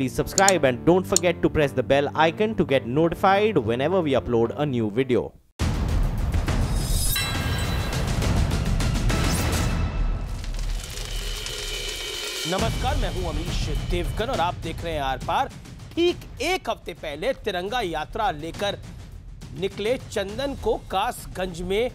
please subscribe and don't forget to press the bell icon to get notified whenever we upload a new video. नमस्कार मैं हूं अमीश देवगन और आप देख रहे हैं आर पार ठीक एक हफ्ते पहले तिरंगा यात्रा लेकर निकले चंदन को कासगंज में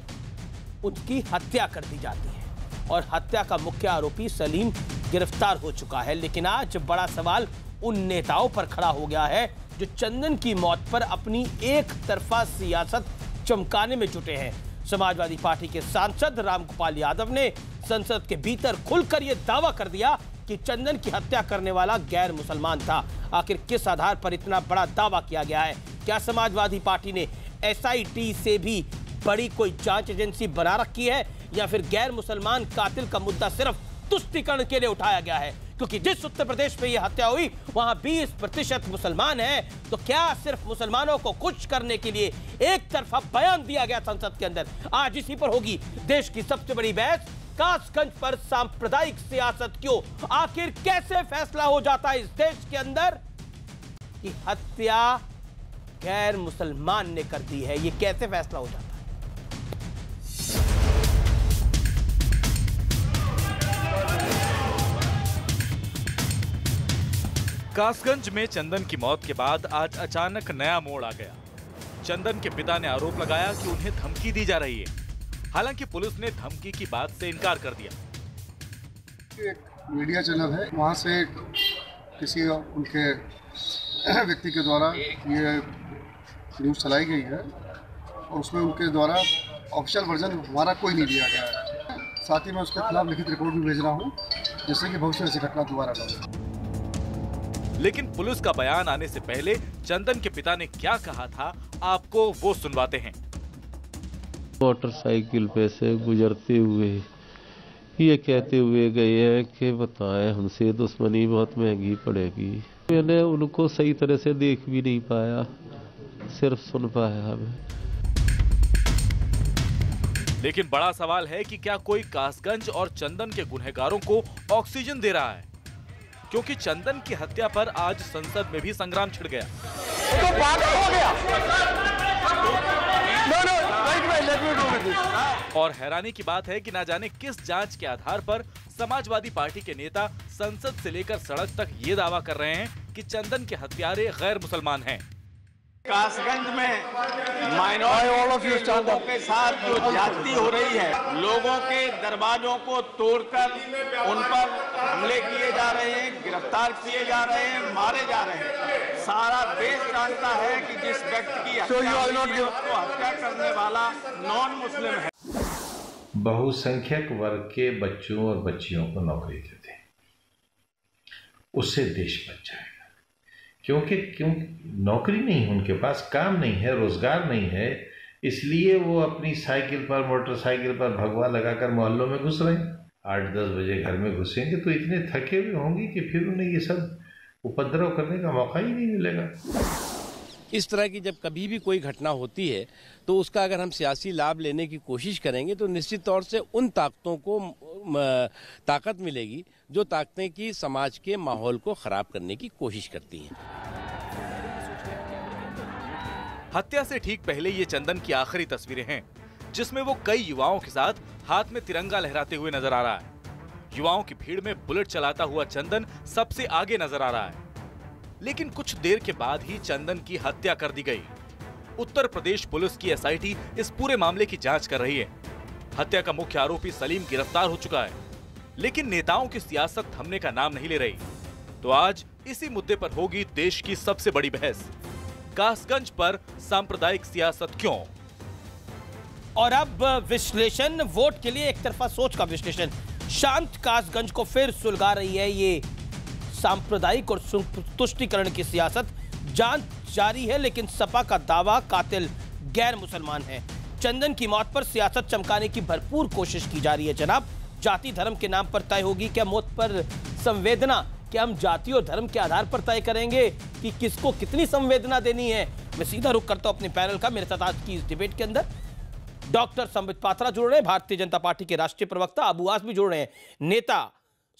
उनकी हत्या कर दी जाती है और हत्या का मुख्य आरोपी सलीम गिरफ्तार हो चुका है लेकिन आज बड़ा सवाल उन नेताओं पर खड़ा हो गया है जो चंदन की मौत पर अपनी एक तरफा सियासत चमकाने में जुटे हैं समाजवादी पार्टी के सांसद रामगोपाल यादव ने संसद के भीतर खुलकर यह दावा कर दिया कि चंदन की हत्या करने वाला गैर मुसलमान था आखिर किस आधार पर इतना बड़ा दावा किया गया है क्या समाजवादी पार्टी ने एसआईटी से भी बड़ी कोई जांच एजेंसी बना रखी है या फिर गैर मुसलमान कातिल का मुद्दा सिर्फ तुष्टिकरण के लिए उठाया गया है क्योंकि जिस उत्तर प्रदेश में यह हत्या हुई वहां बीस प्रतिशत मुसलमान हैं तो क्या सिर्फ मुसलमानों को खुश करने के लिए एक तरफा बयान दिया गया संसद के अंदर आज इसी पर होगी देश की सबसे बड़ी बहस कासगंज पर सांप्रदायिक सियासत क्यों आखिर कैसे फैसला हो जाता है इस देश के अंदर कि हत्या गैर मुसलमान ने कर दी है यह कैसे फैसला हो जाता कासगंज में चंदन की मौत के बाद आज अचानक नया मोड़ आ गया चंदन के पिता ने आरोप लगाया कि उन्हें धमकी दी जा रही है हालांकि पुलिस ने धमकी की बात से इनकार कर दिया एक मीडिया चैनल है वहाँ से किसी उनके व्यक्ति के द्वारा ये न्यूज़ चलाई गई है और उसमें उनके द्वारा ऑफिशियल वर्जन हमारा कोई नहीं दिया गया है साथ ही मैं उसके खिलाफ लिखित रिपोर्ट भी भेज रहा हूँ जिससे कि भविष्य में ऐसी घटना दोबारा न हो लेकिन पुलिस का बयान आने से पहले चंदन के पिता ने क्या कहा था आपको वो सुनवाते हैं मोटरसाइकिल पे से गुजरते हुए ये कहते हुए गए हैं कि बताएं हमसे दुश्मनी बहुत महंगी पड़ेगी मैंने उनको सही तरह से देख भी नहीं पाया सिर्फ सुन पाया मैं लेकिन बड़ा सवाल है कि क्या कोई कासगंज और चंदन के गुनहगारों को ऑक्सीजन दे रहा है क्योंकि चंदन की हत्या पर आज संसद में भी संग्राम छिड़ गया तो हो गया और हैरानी की बात है कि ना जाने किस जांच के आधार पर समाजवादी पार्टी के नेता संसद से लेकर सड़क तक ये दावा कर रहे हैं कि चंदन के हत्यारे गैर मुसलमान हैं कासगंज में माइनॉरिटियों के साथ जो जाति हो रही है लोगों के दरवाजों को तोड़कर उन पर हमले किए जा रहे हैं गिरफ्तार किए जा रहे हैं मारे जा रहे हैं सारा देश जानता है कि जिस व्यक्ति की हत्या करने वाला नॉन मुस्लिम है बहुसंख्यक वर्ग के बच्चों और बच्चियों को नौकरी देते उससे देश बच जाएगा क्योंकि क्यों नौकरी नहीं उनके पास काम नहीं है रोजगार नहीं है इसलिए वो अपनी साइकिल पर मोटरसाइकिल पर भगवा लगाकर मोहल्लों में घुस रहे हैं आठ दस बजे घर में घुसेंगे तो इतने थके हुए होंगे कि फिर उन्हें ये सब उपद्रव करने का मौका ही नहीं मिलेगा इस तरह की जब कभी भी कोई घटना होती है तो उसका अगर हम सियासी लाभ लेने की कोशिश करेंगे तो निश्चित तौर से उन ताकतों को ताकत मिलेगी जो ताकतें कि समाज के माहौल को ख़राब करने की कोशिश करती हैं हत्या से ठीक पहले ये चंदन की आखिरी तस्वीरें हैं जिसमें वो कई युवाओं के साथ हाथ में तिरंगा लहराते हुए नजर आ रहा है युवाओं की भीड़ में बुलेट चलाता हुआ चंदन सबसे आगे नजर आ रहा है लेकिन कुछ देर के बाद ही चंदन की हत्या कर दी गई उत्तर प्रदेश पुलिस की एसआईटी इस पूरे मामले की जांच कर रही है हत्या का मुख्य आरोपी सलीम गिरफ्तार हो चुका है लेकिन नेताओं की सियासत थमने का नाम नहीं ले रही तो आज इसी मुद्दे पर होगी देश की सबसे बड़ी बहस कासगंज पर सांप्रदायिक सियासत क्यों और अब विश्लेषण वोट के लिए एक तरफा सोच का विश्लेषण शांत कासगंज को फिर सुलगा रही है ये सांप्रदायिक और तुष्टिकरण की सियासत जांच जारी है लेकिन सपा का दावा कातिल गैर मुसलमान है चंदन की मौत पर सियासत चमकाने की भरपूर कोशिश की जा रही है जनाब जाति धर्म के नाम पर तय होगी क्या मौत पर संवेदना क्या हम जाति और धर्म के आधार पर तय करेंगे कि किसको कितनी संवेदना देनी है मैं सीधा रुख करता हूं अपने पैनल का मेरे साथ आज की इस डिबेट के अंदर डॉक्टर संबित पात्रा जुड़ रहे हैं भारतीय जनता पार्टी के राष्ट्रीय प्रवक्ता अबुआस भी जुड़ रहे हैं नेता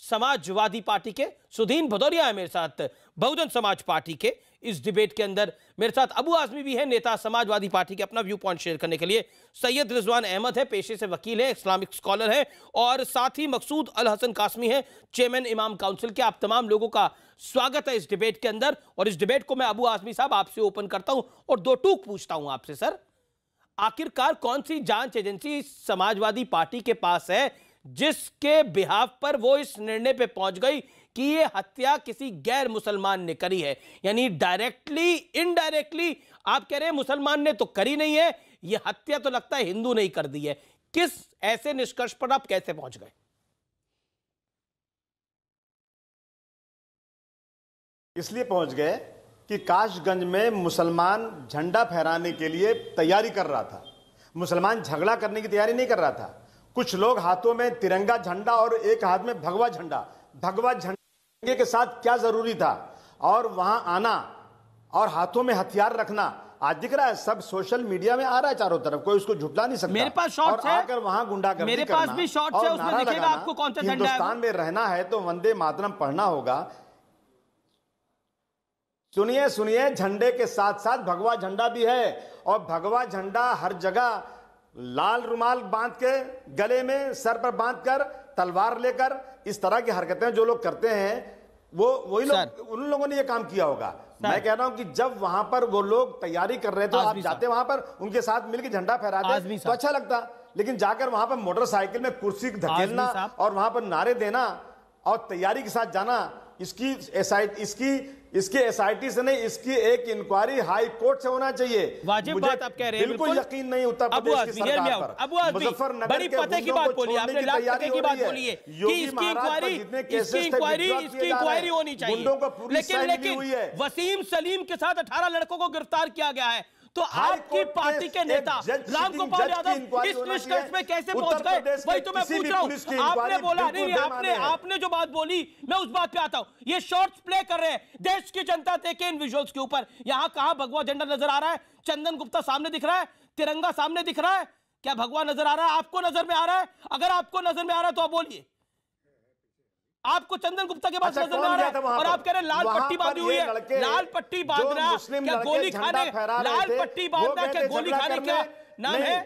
समाजवादी पार्टी के सुधीन भदौरिया है मेरे साथ बहुजन समाज पार्टी के इस डिबेट के अंदर मेरे साथ अबू आजमी भी है नेता समाजवादी पार्टी के अपना व्यू पॉइंट शेयर करने के लिए सैयद रिजवान अहमद है पेशे से वकील है इस्लामिक स्कॉलर है और साथ ही मकसूद अल हसन कासमी है चेयरमैन इमाम काउंसिल के आप तमाम लोगों का स्वागत है इस डिबेट के अंदर और इस डिबेट को मैं अबू आजमी साहब आपसे ओपन करता हूं और दो टूक पूछता हूं आपसे सर आखिरकार कौन सी जांच एजेंसी समाजवादी पार्टी के पास है जिसके बिहाव पर वो इस निर्णय पे पहुंच गई कि ये हत्या किसी गैर मुसलमान ने करी है यानी डायरेक्टली इनडायरेक्टली आप कह रहे हैं मुसलमान ने तो करी नहीं है ये हत्या तो लगता है हिंदू ने कर दी है किस ऐसे निष्कर्ष पर आप कैसे पहुंच गए इसलिए पहुंच गए कि काशगंज में मुसलमान झंडा फहराने के लिए तैयारी कर रहा था मुसलमान झगड़ा करने की तैयारी नहीं कर रहा था कुछ लोग हाथों में तिरंगा झंडा और एक हाथ में भगवा झंडा भगवा झंडा तिरंगे के साथ क्या जरूरी था और वहां आना और हाथों में हथियार रखना आज दिख रहा है सब सोशल मीडिया में आ रहा है चारों तरफ कोई उसको झुटला नहीं सकता मेरे पास शॉट है आकर वहां गुंडा मेरे पास भी शॉट है उसमें दिखेगा आपको कौन सा हिंदुस्तान में रहना है तो वंदे मातरम पढ़ना होगा सुनिए सुनिए झंडे के साथ साथ भगवा झंडा भी है और भगवा झंडा हर जगह लाल रुमाल बांध के गले में सर पर बांध कर तलवार लेकर इस तरह की हरकतें जो लोग करते हैं वो वही लोग उन लोगों ने ये काम किया होगा मैं कह रहा हूँ कि जब वहां पर वो लोग तैयारी कर रहे थे आप जाते वहां पर उनके साथ मिलकर झंडा फहराते तो अच्छा लगता लेकिन जाकर वहां पर मोटरसाइकिल में कुर्सी धकेलना और वहां पर नारे देना और तैयारी के साथ जाना इसकी इसकी इसकी एसआईटी से नहीं इसकी एक इंक्वायरी हाई कोर्ट से होना चाहिए वाजिब बात आप कह रहे हैं बिल्कुल यकीन नहीं उत्तर प्रदेश की सरकार पर मुजफ्फरनगर पते की बात बोली आपने लाख की बात बोली है इसकी इंक्वायरी इसकी इंक्वायरी इसकी इंक्वायरी होनी चाहिए लेकिन लेकिन वसीम सलीम के साथ अठारह लड़कों को गिरफ्तार किया गया है तो आपकी पार्टी के नेता राम गोपाल यादव इस निष्कर्ष में कैसे पहुंच गए वही तो मैं पूछ रहा हूँ आपने बोला नहीं आपने आपने जो बात बोली मैं उस बात पे आता हूँ ये शॉर्ट्स प्ले कर रहे हैं देश की जनता देखे इन विजुअल्स के ऊपर यहाँ कहा भगवा झंडा नजर आ रहा है चंदन गुप्ता सामने दिख रहा है तिरंगा सामने दिख रहा है क्या भगवा नजर आ रहा है आपको नजर में आ रहा है अगर आपको नजर में आ रहा है तो आप बोलिए आपको चंदन गुप्ता के पास अच्छा, नजर आ रहा है और आप कह रहे हैं लाल पट्टी बांधी हुई है लाल पट्टी बांधना क्या गोली खाने लाल पट्टी बांधना क्या गोली खाने क्या नाम है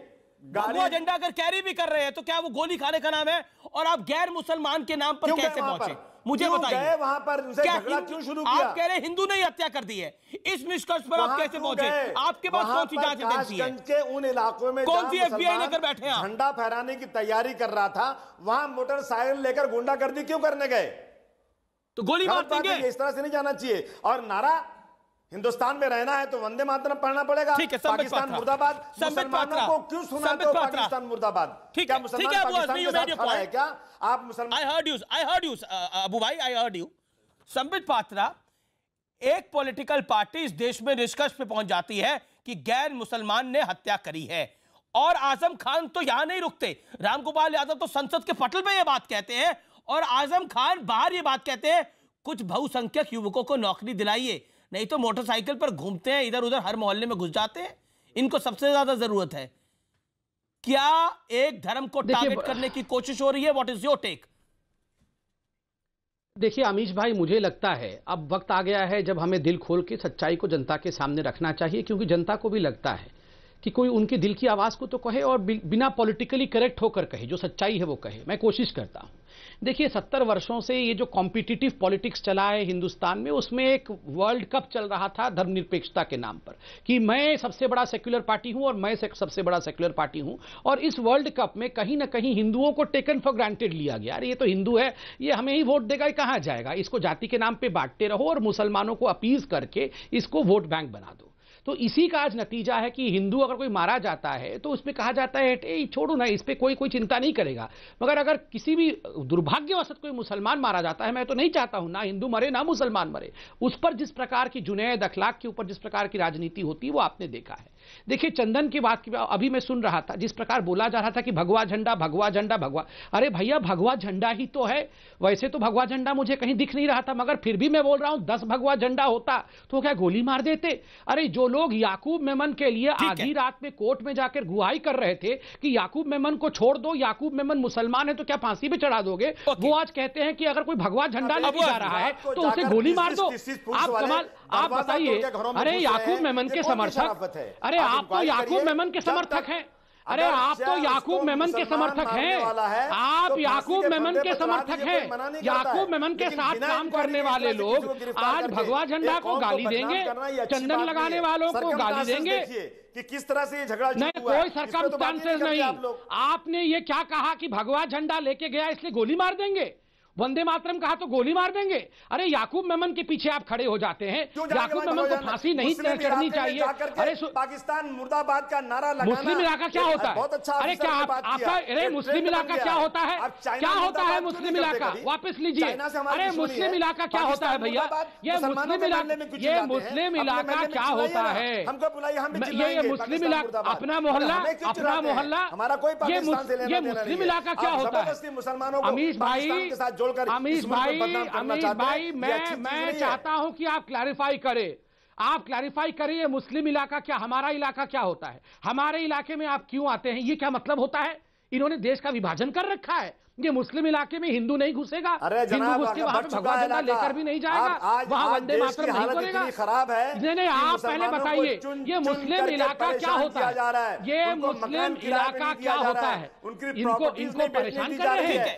गाड़ी एजेंडा अगर कैरी भी कर रहे हैं तो क्या वो गोली खाने का नाम है और आप गैर मुसलमान के नाम पर कैसे पहुंचे मुझे बताइए वहां पर क्या क्यों शुरू किया आप कह रहे हिंदू ने हत्या कर दी है इस निष्कर्ष पर आप कैसे पहुंचे आपके पास कौन सी जांच एजेंसी है के उन इलाकों में कौन सी एफबीआई लेकर बैठे हैं झंडा फहराने की तैयारी कर रहा था वहां मोटरसाइकिल लेकर गुंडागर्दी क्यों करने गए तो गोली मार देंगे इस तरह से नहीं जाना चाहिए और नारा हिंदुस्तान में रहना है तो वंदे मातरम पढ़ना पड़ेगा ठीक है पाकिस्तान मुर्दाबाद मुसलमानों को क्यों सुनाते हो पाकिस्तान मुर्दाबाद ठीक है ठीक है अबू यू मेड क्या आप मुसलमान I heard you I heard you Abu भाई I heard you Sambit Patra एक पॉलिटिकल पार्टी इस देश में निष्कर्ष पे पहुंच जाती है कि गैर मुसलमान ने हत्या करी है और आजम खान तो यहां नहीं रुकते रामगोपाल यादव तो संसद के पटल में ये बात कहते हैं और आजम खान बाहर ये बात कहते हैं कुछ बहुसंख्यक युवकों को नौकरी दिलाइए नहीं तो मोटरसाइकिल पर घूमते हैं इधर उधर हर मोहल्ले में घुस जाते हैं इनको सबसे ज्यादा जरूरत है क्या एक धर्म को टारगेट करने की कोशिश हो रही है व्हाट इज योर टेक देखिए अमीश भाई मुझे लगता है अब वक्त आ गया है जब हमें दिल खोल के सच्चाई को जनता के सामने रखना चाहिए क्योंकि जनता को भी लगता है कि कोई उनके दिल की आवाज़ को तो कहे और बिना पॉलिटिकली करेक्ट होकर कहे जो सच्चाई है वो कहे मैं कोशिश करता हूँ देखिए सत्तर वर्षों से ये जो कॉम्पिटिटिव पॉलिटिक्स चला है हिंदुस्तान में उसमें एक वर्ल्ड कप चल रहा था धर्मनिरपेक्षता के नाम पर कि मैं सबसे बड़ा सेक्युलर पार्टी हूँ और मैं सबसे बड़ा सेक्युलर पार्टी हूँ और इस वर्ल्ड कप में कहीं ना कहीं हिंदुओं को टेकन फॉर ग्रांटेड लिया गया अरे ये तो हिंदू है ये हमें ही वोट देगा कहाँ जाएगा इसको जाति के नाम पर बांटते रहो और मुसलमानों को अपीज करके इसको वोट बैंक बना दो तो इसी का आज नतीजा है कि हिंदू अगर कोई मारा जाता है तो उसमें कहा जाता है ए छोड़ो ना इस पर कोई कोई चिंता नहीं करेगा मगर अगर किसी भी दुर्भाग्यवशत कोई मुसलमान मारा जाता है मैं तो नहीं चाहता हूं ना हिंदू मरे ना मुसलमान मरे उस पर जिस प्रकार की जुनेद अखलाक के ऊपर जिस प्रकार की राजनीति होती है वो आपने देखा है देखिए चंदन की बात की अभी मैं सुन रहा था जिस प्रकार बोला जा रहा था कि भगवा झंडा भगवा झंडा भगवा अरे भैया भगवा झंडा ही तो है वैसे तो भगवा झंडा मुझे कहीं दिख नहीं रहा था मगर फिर भी मैं बोल रहा हूं दस भगवा झंडा होता तो क्या गोली मार देते अरे जो लोग याकूब मेमन के लिए आधी रात में कोर्ट में जाकर गुहाई कर रहे थे कि याकूब मेमन को छोड़ दो याकूब मेमन मुसलमान है तो क्या फांसी भी चढ़ा दोगे वो आज कहते हैं कि अगर कोई भगवा झंडा लेके जा रहा है तो उसे गोली मार दो आप कमाल आप तो बताइए अरे याकूब मेमन के समर्थक अरे आप तो याकूब मेमन के समर्थक हैं अरे आप तो याकूब मेमन के समर्थक हैं आप याकूब मेमन के समर्थक हैं याकूब मेमन के साथ काम करने वाले लोग आज भगवा झंडा को तो गाली देंगे चंदन लगाने वालों को गाली देंगे कि किस तरह से ये झगड़ा नहीं कोई सरकार तो नहीं आपने ये क्या कहा कि भगवा झंडा लेके गया इसलिए गोली मार देंगे वंदे मातरम कहा तो गोली मार देंगे अरे याकूब मेमन के पीछे आप खड़े हो जाते हैं याकूब मेमन को फांसी नहीं चढ़नी चाहिए अरे पाकिस्तान मुर्दाबाद का नारा लगाना मुस्लिम इलाका क्या होता है अच्छा अरे क्या आपका अरे मुस्लिम इलाका क्या होता है क्या होता है मुस्लिम इलाका वापस लीजिए अरे मुस्लिम इलाका क्या होता है भैया ये मुस्लिम ये मुस्लिम इलाका क्या होता है ये मुस्लिम इलाका अपना मोहल्ला अपना मोहल्ला हमारा कोई ये मुस्लिम इलाका क्या होता है मुसलमानों अमीश भाई जोड़कर अमित भाई अमित भाई मैं मैं चाहता हूं कि आप क्लैरिफाई करें आप क्लैरिफाई करिए मुस्लिम इलाका क्या हमारा इलाका क्या होता है हमारे इलाके में आप क्यों आते हैं ये क्या मतलब होता है इन्होंने देश का विभाजन कर रखा है ये मुस्लिम इलाके में हिंदू नहीं घुसेगा हिंदू घुस के वहां भगवा झंडा लेकर भी नहीं जाएगा वहां वंदे मातरम नहीं करेगा खराब है नहीं नहीं आप पहले बताइए ये मुस्लिम इलाका क्या होता है ये मुस्लिम इलाका क्या होता है इनको इनको परेशान कर रहे हैं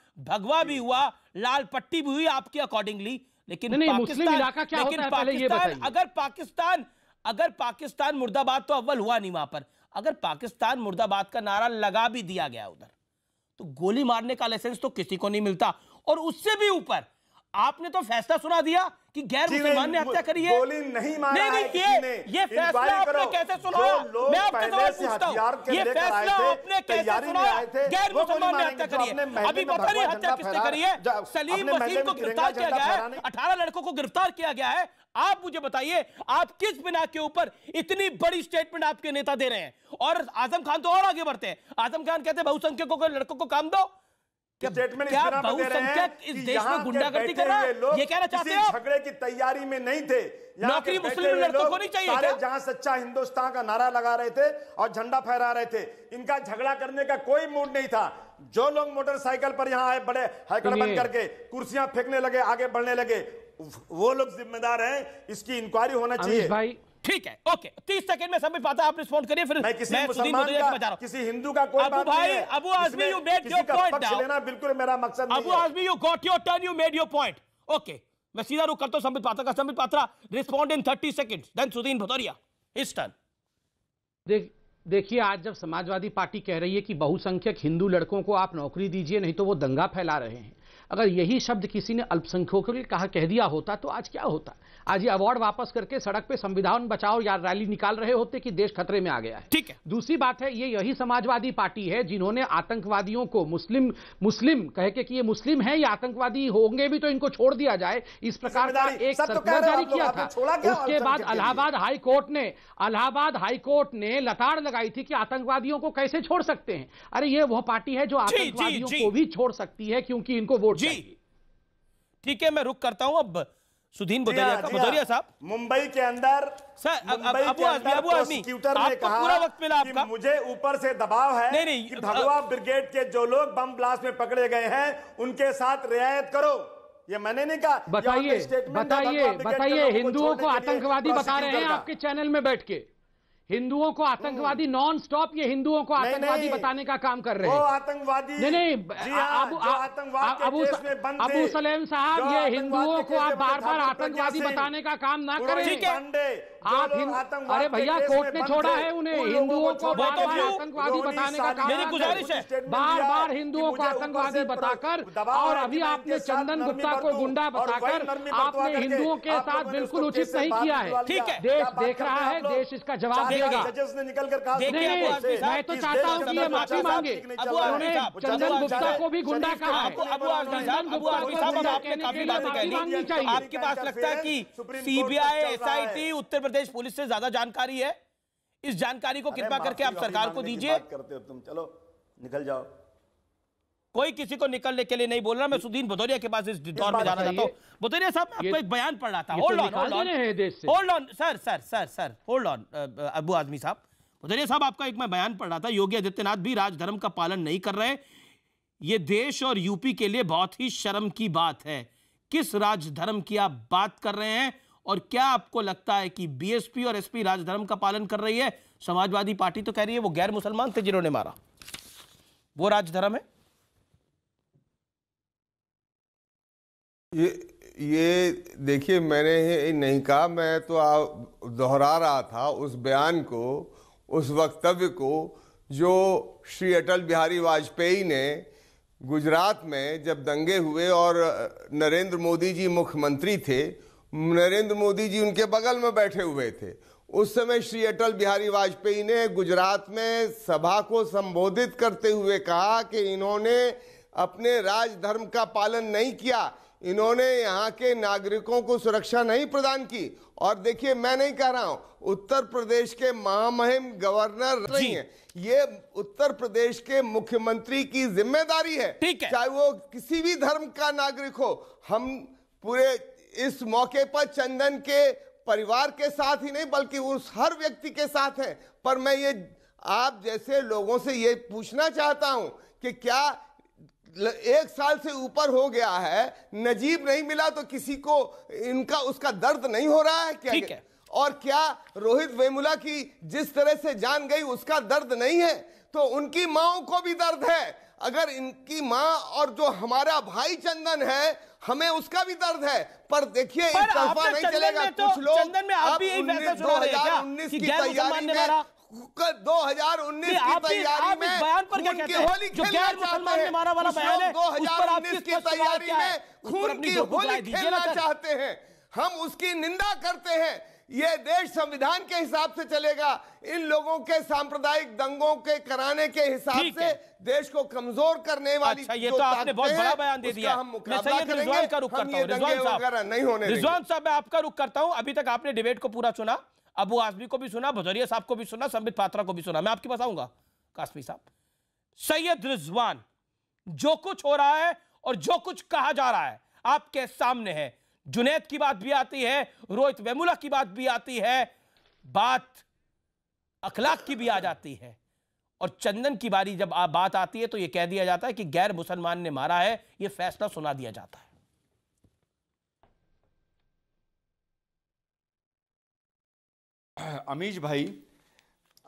भगवा भी हुआ लाल पट्टी भी हुई आपके अकॉर्डिंगली लेकिन नहीं, पाकिस्तान इलाका क्या लेकिन होता है पाकिस्तान अगर पाकिस्तान अगर पाकिस्तान मुर्दाबाद तो अव्वल हुआ नहीं वहां पर अगर पाकिस्तान मुर्दाबाद का नारा लगा भी दिया गया उधर तो गोली मारने का लाइसेंस तो किसी को नहीं मिलता और उससे भी ऊपर आपने तो फैसला सुना दिया कि गैर मुसलमान ने हत्या करी है गोली नहीं मारा नहीं, नहीं, ये, ये फैसला आपने कैसे सुनाया मैं आपके सवाल पूछता हूँ ये फैसला आपने कैसे सुनाया गैर मुसलमान ने हत्या करी है अभी पता नहीं हत्या किसने करी है सलीम वसीम को गिरफ्तार किया गया है अठारह लड़कों को गिरफ्तार किया गया है आप मुझे बताइए आप किस बिना के ऊपर इतनी बड़ी स्टेटमेंट आपके नेता दे रहे हैं और आजम खान तो और आगे बढ़ते हैं आजम खान कहते हैं बहुसंख्यकों के लड़कों को काम दो स्टेटमेंट क्या इस देश में गुंडागर्दी कर रहा है ये कहना चाहते हो झगड़े की तैयारी में नहीं थे नौकरी मुस्लिम लड़कों को नहीं चाहिए जहां सच्चा हिंदुस्तान का नारा लगा रहे थे और झंडा फहरा रहे थे इनका झगड़ा करने का कोई मूड नहीं था जो लोग मोटरसाइकिल पर यहाँ आए बड़े हैकड़ बन करके कुर्सियां फेंकने लगे आगे बढ़ने लगे वो लोग जिम्मेदार हैं इसकी इंक्वायरी होना चाहिए ठीक है ओके तीस सेकंड में सबमिट पाता आप रिस्पॉन्ड करिए फिर किसी हिंदू का कोई अबू भाई Abu Azmi you made your point बिल्कुल मेरा मकसद Abu Azmi you got your turn you made your point okay मैं सीधा रुक करता हूं संबित पात्रा का Sambit Patra respond in thirty second then Sudeen Bhadauria इस टर्न देख देखिए आज जब समाजवादी पार्टी कह रही है कि बहुसंख्यक हिंदू लड़कों को आप नौकरी दीजिए नहीं तो वो दंगा फैला रहे हैं अगर यही शब्द किसी ने अल्पसंख्यकों के लिए कहा कह दिया होता तो आज क्या होता आज ये अवार्ड वापस करके सड़क पे संविधान बचाओ या रैली निकाल रहे होते कि देश खतरे में आ गया है ठीक है दूसरी बात है ये यही समाजवादी पार्टी है जिन्होंने आतंकवादियों को मुस्लिम मुस्लिम कह के कि ये मुस्लिम है या आतंकवादी होंगे भी तो इनको छोड़ दिया जाए इस प्रकार का एक सर्कुलर तो जारी किया था उसके बाद अलाहाबाद हाईकोर्ट ने अलाहाबाद हाईकोर्ट ने लताड़ लगाई थी कि आतंकवादियों को कैसे छोड़ सकते हैं अरे ये वह पार्टी है जो आतंकवादियों को भी छोड़ सकती है क्योंकि इनको वोट जी ठीक है मैं रुक करता हूं अब सुधीन हाँ, भदौरिया हाँ। साहब मुंबई के अंदर सर पूरा वक्त मिला आपका मुझे ऊपर से दबाव है नहीं नहीं कि भगवा ब्रिगेड के जो लोग बम ब्लास्ट में पकड़े गए हैं उनके साथ रियायत करो ये मैंने नहीं कहा बताइए बताइए बताइए हिंदुओं को आतंकवादी बता रहे हैं आपके चैनल में बैठ के हिंदुओं को आतंकवादी नॉन हम्म। स्टॉप ये हिंदुओं को आतंकवादी बताने का काम कर रहे हैं आतंकवादी नहीं नहीं अबू हाँ, सलेम साहब ये हिंदुओं को आप बार बार आतंकवादी बताने का काम ना करें आप अरे भैया कोर्ट ने छोड़ा है उन्हें हिंदुओं को बार बार आतंकवादी बताने का मेरी गुजारिश है बार बार हिंदुओं को आतंकवादी बताकर और अभी आपने चंदन गुप्ता को गुंडा बताकर आपने हिंदुओं के साथ बिल्कुल उचित नहीं किया है ठीक है देश देख रहा है देश इसका जवाब देगा मैं तो चाहता हूँ की ये माफी मांगे उन्होंने चंदन गुप्ता को भी गुंडा कहा चंदन गुप्ता को गुंडा कहने के लिए माफी मांगनी चाहिए आपके पास लगता है की CBI S I T Uttar Pradesh police से ज्यादा जानकारी है इस जानकारी को कृपा करके आप सरकार को दीजिए करते हो तुम चलो निकल जाओ कोई किसी को निकलने के लिए नहीं बोल रहा मैं सुधीन भदौरिया के पास इस दौर में जाना चाहता हूँ भदौरिया साहब आपको एक बयान पढ़ रहा था hold on hold on hold on sir sir sir sir hold on Abu Azmi साहब भदौरिया साहब आपका एक मैं बयान पढ़ रहा था योगी आदित्यनाथ भी राजधर्म का पालन नहीं कर रहे ये देश और यूपी के लिए बहुत ही शर्म की बात है किस राजधर्म की आप बात कर रहे हैं और क्या आपको लगता है कि बीएसपी और एसपी राजधर्म का पालन कर रही है समाजवादी पार्टी तो कह रही है वो गैर मुसलमान थे जिन्होंने मारा वो राजधर्म है ये ये देखिए मैंने ये नहीं कहा मैं तो दोहरा रहा था उस बयान को उस वक्तव्य को जो श्री अटल बिहारी वाजपेयी ने गुजरात में जब दंगे हुए और नरेंद्र मोदी जी मुख्यमंत्री थे नरेंद्र मोदी जी उनके बगल में बैठे हुए थे उस समय श्री अटल बिहारी वाजपेयी ने गुजरात में सभा को संबोधित करते हुए कहा कि इन्होंने अपने राजधर्म का पालन नहीं किया इन्होंने यहाँ के नागरिकों को सुरक्षा नहीं प्रदान की और देखिए मैं नहीं कह रहा हूँ उत्तर प्रदेश के महामहिम गवर्नर नहीं है ये उत्तर प्रदेश के मुख्यमंत्री की जिम्मेदारी है, है। चाहे वो किसी भी धर्म का नागरिक हो हम पूरे इस मौके पर चंदन के परिवार के साथ ही नहीं बल्कि उस हर व्यक्ति के साथ है पर मैं ये आप जैसे लोगों से ये पूछना चाहता हूं कि क्या एक साल से ऊपर हो गया है नजीब नहीं मिला तो किसी को इनका उसका दर्द नहीं हो रहा है क्या ठीक है और क्या रोहित वेमुला की जिस तरह से जान गई उसका दर्द नहीं है तो उनकी माओ को भी दर्द है अगर इनकी माँ और जो हमारा भाई चंदन है हमें उसका भी दर्द है पर देखिए इस नहीं चलेगा तो, कुछ लोग चंदन में आप भी यही फैसला सुना रहे हैं कि गैर मुसलमान ने की तैयारी में बयान पर क्या कहते हैं जो गैर मुसलमान है की तैयारी में खून की होली खेलना चाहते हैं हम उसकी निंदा करते हैं ये देश संविधान के हिसाब से चलेगा इन लोगों के सांप्रदायिक दंगों के कराने के हिसाब से देश को कमजोर करने वाली अच्छा, ये तो आपने बहुत बड़ा बयान दे दिया मैं का तो रुख करता हूं नहीं होने रिजवान साहब मैं आपका रुख करता हूँ अभी तक आपने डिबेट को पूरा सुना अबू आजमी को भी सुना भजरिया साहब को भी सुना संबित पात्रा को भी सुना मैं आपके पास आऊंगा काश्मी साहब सैयद रिजवान जो कुछ हो रहा है और जो कुछ कहा जा रहा है आपके सामने है जुनेद की बात भी आती है रोहित वेमुला की बात भी आती है बात अखलाक की भी आ जाती है और चंदन की बारी जब आ, बात आती है तो यह कह दिया जाता है कि गैर मुसलमान ने मारा है यह फैसला सुना दिया जाता है अमीश भाई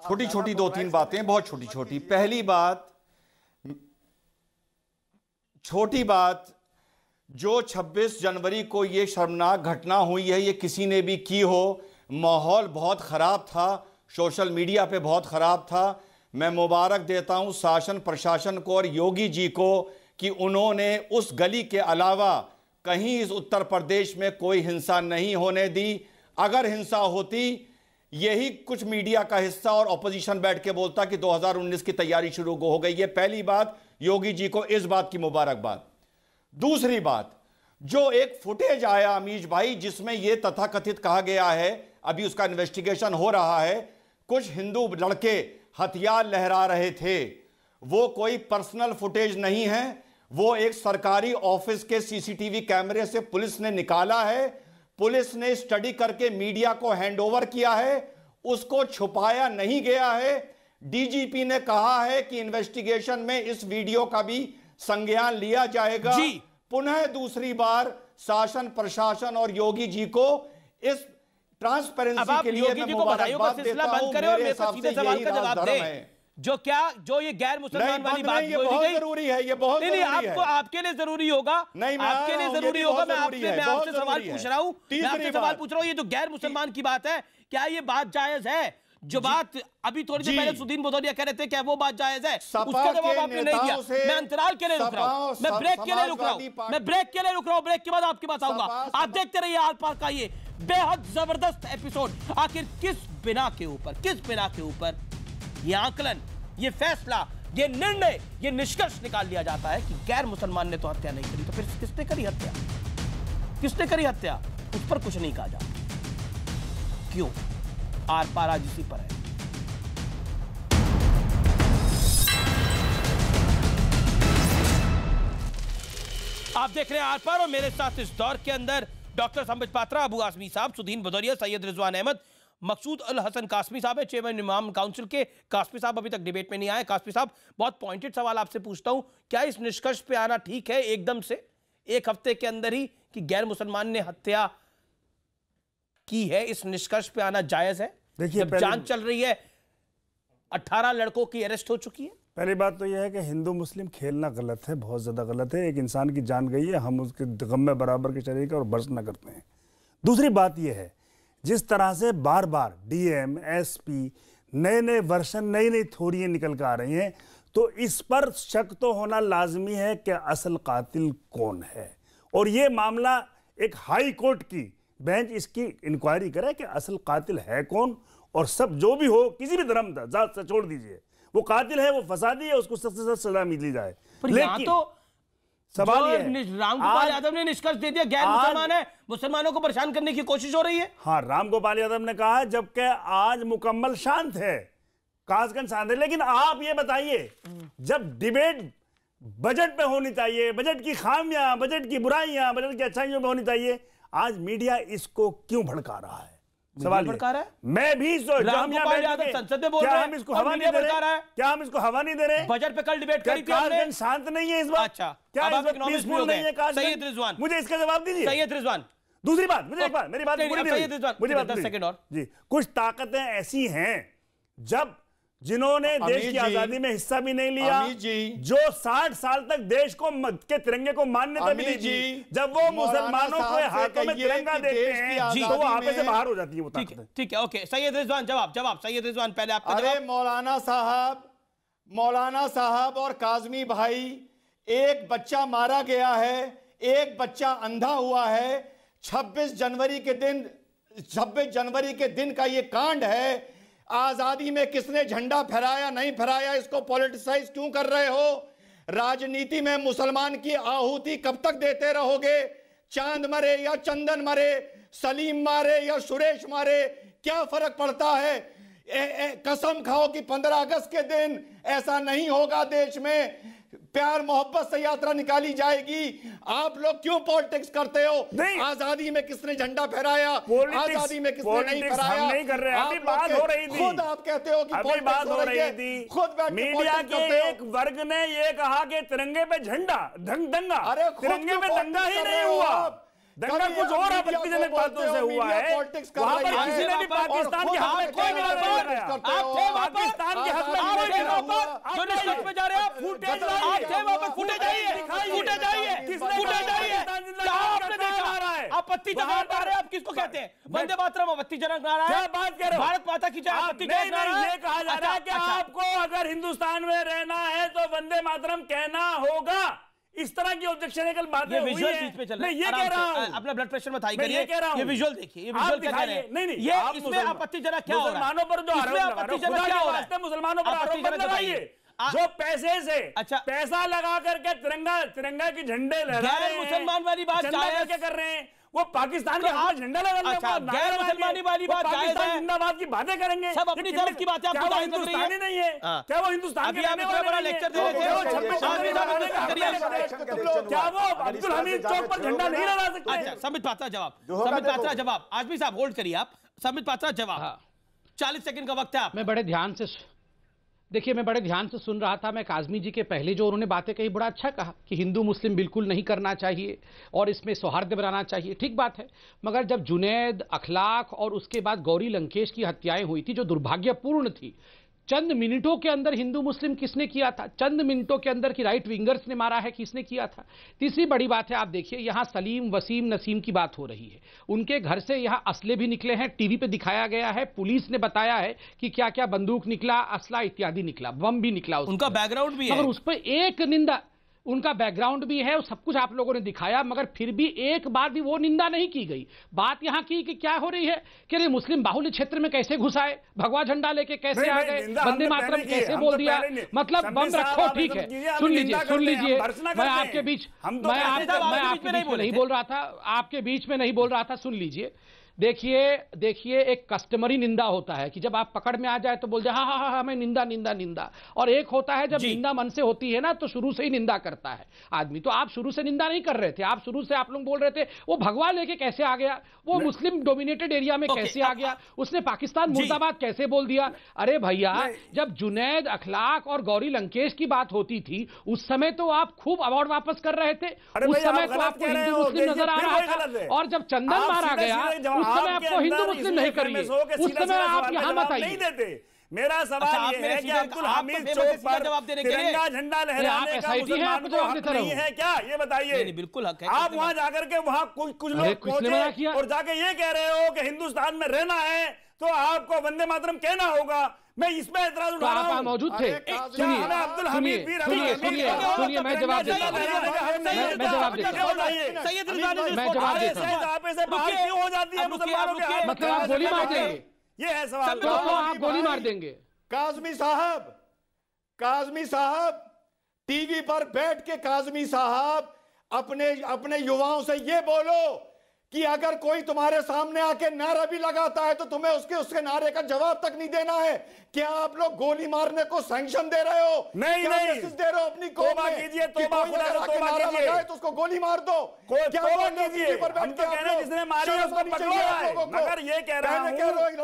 छोटी छोटी दो तीन बातें बहुत छोटी छोटी पहली बात छोटी बात जो 26 जनवरी को ये शर्मनाक घटना हुई है ये किसी ने भी की हो माहौल बहुत ख़राब था सोशल मीडिया पे बहुत ख़राब था मैं मुबारक देता हूँ शासन प्रशासन को और योगी जी को कि उन्होंने उस गली के अलावा कहीं इस उत्तर प्रदेश में कोई हिंसा नहीं होने दी अगर हिंसा होती यही कुछ मीडिया का हिस्सा और अपोजिशन बैठ के बोलता कि 2019 की तैयारी शुरू हो गई है पहली बात योगी जी को इस बात की मुबारकबाद दूसरी बात जो एक फुटेज आया अमीश भाई जिसमें यह तथाकथित कहा गया है अभी उसका इन्वेस्टिगेशन हो रहा है कुछ हिंदू लड़के हथियार लहरा रहे थे वो कोई पर्सनल फुटेज नहीं है वो एक सरकारी ऑफिस के सीसीटीवी कैमरे से पुलिस ने निकाला है पुलिस ने स्टडी करके मीडिया को हैंडओवर किया है उसको छुपाया नहीं गया है डीजीपी ने कहा है कि इन्वेस्टिगेशन में इस वीडियो का भी संज्ञान लिया जाएगा जी पुनः दूसरी बार शासन प्रशासन और योगी जी को इस ट्रांसपेरेंसी के लिए योगी जी को बधाइयों बंद करें और मेरे सवाल का जवाब दें जो क्या जो ये गैर मुसलमान वाली बात ये बहुत जरूरी है ये बहुत नहीं आपको आपके लिए जरूरी होगा नहीं मैं आपके लिए जरूरी होगा मैं आपसे मैं आपसे सवाल पूछ रहा हूँ मैं आपसे सवाल पूछ रहा हूँ ये जो तो गैर मुसलमान की बात है क्या ये बात जायज है जो बात अभी थोड़ी देर पहले सुदीन भदौरिया कह रहे थे क्या वो बात जायज है उसका जवाब आपने नहीं दिया मैं अंतराल के लिए रुक रहा हूँ मैं ब्रेक के लिए रुक रहा हूँ मैं ब्रेक के लिए रुक रहा हूँ ब्रेक के बाद आपके पास आऊंगा आप देखते रहिए आर पार का ये बेहद जबरदस्त एपिसोड आखिर किस बिना के ऊपर किस बिना के ऊपर ये आकलन ये फैसला ये निर्णय ये निष्कर्ष निकाल लिया जाता है कि गैर मुसलमान ने तो हत्या नहीं करी तो फिर किसने करी हत्या किसने करी हत्या उस पर कुछ नहीं कहा जाता क्यों आर पार आज इसी पर है आप देख रहे हैं आर पार और मेरे साथ इस दौर के अंदर डॉक्टर संबित पात्रा अबू आसमी साहब सुदीन भदौरिया सैयद रिजवान अहमद मकसूद अल हसन कासमी साहब है चेयरमैन इमाम काउंसिल के कासमी साहब अभी तक डिबेट में नहीं आए कासमी साहब बहुत पॉइंटेड सवाल आपसे पूछता हूं क्या इस निष्कर्ष पे आना ठीक है एकदम से एक हफ्ते के अंदर ही कि गैर मुसलमान ने हत्या की है इस निष्कर्ष पे आना जायज है देखिए जांच चल रही है अट्ठारह लड़कों की अरेस्ट हो चुकी है पहली बात तो यह है कि हिंदू मुस्लिम खेलना गलत है बहुत ज़्यादा गलत है एक इंसान की जान गई है हम उसके गम में बराबर के शरीक और बर्स ना करते हैं दूसरी बात यह है जिस तरह से बार बार डीएम एसपी नए नए वर्षन नई नई थोरियाँ निकल कर आ रही हैं तो इस पर शक तो होना लाजमी है कि असल कातिल कौन है और ये मामला एक हाई कोर्ट की बेंच इसकी इंक्वायरी करे कि असल कातिल है कौन और सब जो भी हो किसी भी धर्म का जात से छोड़ दीजिए वो कातिल है वो फसादी है उसको सबसे सख्त सजा मिली जाए लेकिन तो सवाल ये रामगोपाल यादव ने निष्कर्ष दे दिया गैर मुसलमान है मुसलमानों को परेशान करने की कोशिश हो रही है हाँ रामगोपाल यादव ने कहा जबकि आज मुकम्मल शांत है काजगंज शांत है लेकिन आप ये बताइए जब डिबेट बजट पे होनी चाहिए बजट की खामियां बजट की बुराइयां बजट की अच्छाइयों पे होनी चाहिए आज मीडिया इसको क्यों भड़का रहा है सवाल भड़का रहा है मैं भी संसद में बोल रहा है हवा नहीं दे क्या हम इसको हवा नहीं दे रहे बजट पे कल डिबेट कर शांत नहीं है इस बार अच्छा क्या नहीं है सैयद रिजवान मुझे इसका जवाब दीजिए सैयद रिजवान दूसरी बात मुझे एक बात मेरी बात मुझे बात सेकंड और जी कुछ ताकतें ऐसी हैं जब जिन्होंने देश की आजादी में हिस्सा भी नहीं लिया जी जो 60 साल तक देश को के तिरंगे को मान्यता भी नहीं दी जब वो मुसलमानों के हाथों में तिरंगा देखते हैं तो वो आपे से बाहर हो जाती है ठीक है ठीक है ओके सैयद रिजवान जवाब जवाब सैयद रिजवान पहले आप अरे मौलाना साहब मौलाना साहब और काजमी भाई एक बच्चा मारा गया है एक बच्चा अंधा हुआ है छब्बीस जनवरी के दिन छब्बीस जनवरी के दिन का ये कांड है आज़ादी में किसने झंडा फहराया नहीं फहराया इसको पॉलिटिसाइज क्यों कर रहे हो राजनीति में मुसलमान की आहुति कब तक देते रहोगे चांद मरे या चंदन मरे सलीम मारे या सुरेश मारे क्या फर्क पड़ता है ए, ए, कसम खाओ कि 15 अगस्त के दिन ऐसा नहीं होगा देश में प्यार मोहब्बत से यात्रा निकाली जाएगी आप लोग क्यों पॉलिटिक्स करते हो नहीं आजादी में किसने झंडा फहराया आजादी में किसने नहीं फहराया नहीं कर रहे अभी बात हो रही थी खुद आप कहते हो कि अभी बात हो रही थी खुद मीडिया के एक वर्ग ने ये कहा कि तिरंगे पे झंडा दंगा अरे तिरंगे तो पे दंगा ही नहीं हुआ दंगा कुछ और आपत्तिजनक बातों से हुआ है वहां पर किसी ने भी पाकिस्तान के हक में कोई नहीं आप थे पाकिस्तान के हक में कोई जो निष्कर्ष पे जा रहे हैं फूटेज आप थे वहां पर फूटे जाइए फूटे जाइए किसने फूटे जाइए आपने देखा आ रहा है आपत्तिजनक नारे आप किसको कहते हैं वंदे मातरम आपत्तिजनक नारा है क्या बात कर रहे हो भारत माता की जय आपत्तिजनक नारा ये कहा जा रहा अच्छा, है कि अच्छा। आपको अगर हिंदुस्तान में रहना है तो वंदे मातरम कहना होगा इस तरह की ऑब्जेक्शन कल बात में हुई है पे चल नहीं ये कह रहा हूं अपना ब्लड प्रेशर बताई करिए ये कह रहा हूं ये विजुअल देखिए ये विजुअल क्या कह रहे हैं नहीं नहीं ये इसमें आपत्तिजनक क्या हो रहा है मुसलमानों पर जो आरोप लगा रहे हो वास्ते मुसलमानों पर आरोप मत लगाइए जो पैसे से अच्छा पैसा लगा करके तिरंगा तिरंगा की झंडे लहरा रहे हैं मुसलमान वाली बात जायज कर रहे हैं वो पाकिस्तान का तो हाथ झंडा लगा अच्छा, गैर मुसलमानी वाली बात जिंदाबाद की बातें करेंगे सब अपनी तरफ की बातें आपको नहीं है हाँ। क्या वो हिंदुस्तान क्या वो अब्दुल हमीद चौक पर झंडा नहीं लगा सकते अच्छा, समित पात्रा जवाब समित पात्रा जवाब आजमी साहब होल्ड करिए आप समित पात्रा जवाब हाँ। चालीस सेकंड का वक्त है आप मैं बड़े ध्यान से देखिए मैं बड़े ध्यान से सुन रहा था मैं काजमी जी के पहले जो उन्होंने बातें कही बड़ा अच्छा कहा कि हिंदू मुस्लिम बिल्कुल नहीं करना चाहिए और इसमें सौहार्द बनाना चाहिए ठीक बात है मगर जब जुनेद अखलाक और उसके बाद गौरी लंकेश की हत्याएं हुई थी जो दुर्भाग्यपूर्ण थी चंद मिनटों के अंदर हिंदू मुस्लिम किसने किया था चंद मिनटों के अंदर की राइट विंगर्स ने मारा है किसने किया था तीसरी बड़ी बात है आप देखिए यहां सलीम वसीम नसीम की बात हो रही है उनके घर से यहां असले भी निकले हैं टीवी पे दिखाया गया है पुलिस ने बताया है कि क्या क्या बंदूक निकला असला इत्यादि निकला बम भी निकला उनका बैकग्राउंड भी है उस पर एक निंदा उनका बैकग्राउंड भी है सब कुछ आप लोगों ने दिखाया मगर फिर भी एक बार भी वो निंदा नहीं की गई बात यहाँ की कि क्या हो रही है कि अरे मुस्लिम बाहुल्य क्षेत्र में कैसे घुस आए भगवा झंडा लेके कैसे आ गए बंदे मातरम कैसे बोल तो दिया मतलब बम रखो ठीक तो है सुन लीजिए सुन लीजिए मैं तो आपके बीच मैं आपके बीच में नहीं बोल रहा था आपके बीच में नहीं बोल रहा था सुन लीजिए देखिए देखिए एक कस्टमरी निंदा होता है कि जब आप पकड़ में आ जाए तो बोल जाए हाँ हाँ हाँ हाँ मैं निंदा निंदा निंदा और एक होता है जब निंदा मन से होती है ना तो शुरू से ही निंदा करता है आदमी तो आप शुरू से निंदा नहीं कर रहे थे आप शुरू से आप लोग बोल रहे थे वो भगवा लेके कैसे आ गया वो मुस्लिम डोमिनेटेड एरिया में कैसे आ गया उसने पाकिस्तान मुर्दाबाद कैसे बोल दिया अरे भैया जब जुनेद अखलाक और गौरी लंकेश की बात होती थी उस समय तो आप खूब अवार्ड वापस कर रहे थे उस समय तो आपको हिंदू मुस्लिम नजर आ रहा था और जब चंदन आ गया उस समय आपको हिंदू मुस्लिम नहीं करिए उस समय आप यहाँ मत आइए मेरा अच्छा, सवाल अच्छा, ये है कि अब्दुल तो हामिद चौक पर तिरंगा झंडा लहराने का मुसलमान को हक नहीं है क्या ये बताइए बिल्कुल हक है आप वहाँ जाकर के वहाँ कुछ कुछ लोग पहुंचे और जाके ये कह रहे हो कि हिंदुस्तान में रहना है तो आपको वंदे मातरम कहना होगा मैं इसमें एतराज उठा तो रहा हूँ मौजूद थे अब्दुल सुनिए मैं जवाब देता हूँ मतलब गोली मार देंगे ये है सवाल आप गोली मार देंगे काजमी साहब काजमी साहब टीवी पर बैठ के काजमी साहब अपने अपने युवाओं से ये बोलो कि अगर कोई तुम्हारे सामने आके नारा भी लगाता है तो तुम्हें उसके उसके नारे का जवाब तक नहीं देना है क्या आप लोग गोली मारने को सैंक्शन दे रहे हो नहीं नहीं दे रहे हो अपनी कीजिए तो उसको गोली मार दो क्या कीजिए तो